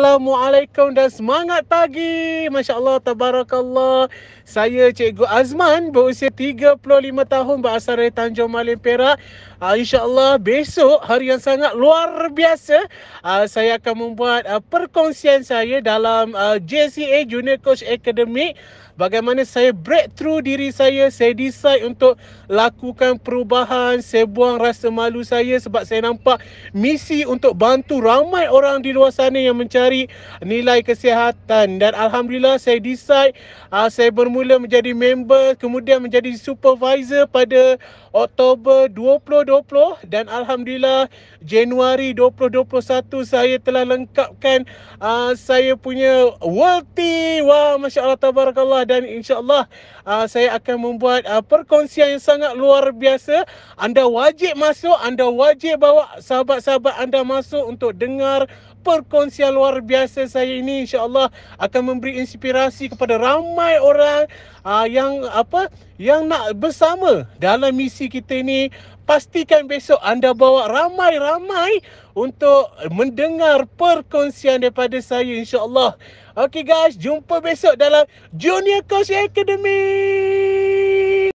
Assalamualaikum dan semangat pagi. Masya Allah, tabarakallah. Saya Cikgu Azman berusia 35 tahun berasal dari Tanjung Malim Perak. Uh, InsyaAllah besok hari yang sangat luar biasa. Uh, saya akan membuat uh, perkongsian saya dalam uh, JCA Junior Coach Academy. Bagaimana saya breakthrough diri saya. Saya decide untuk lakukan perubahan. Saya buang rasa malu saya sebab saya nampak misi untuk bantu ramai orang di luar sana yang mencari dari nilai kesihatan dan alhamdulillah saya decide uh, saya bermula menjadi member kemudian menjadi supervisor pada Oktober 2020 dan alhamdulillah Januari 2021 saya telah lengkapkan uh, saya punya worthy wah masyaAllah tabarakallah dan insyaAllah uh, saya akan membuat uh, perkongsian yang sangat luar biasa anda wajib masuk anda wajib bawa sahabat-sahabat anda masuk untuk dengar perkongsian luar luar biasa saya ini insyaallah akan memberi inspirasi kepada ramai orang uh, yang apa yang nak bersama dalam misi kita ini pastikan besok anda bawa ramai-ramai untuk mendengar perkongsian daripada saya insyaallah okey guys jumpa besok dalam junior coach academy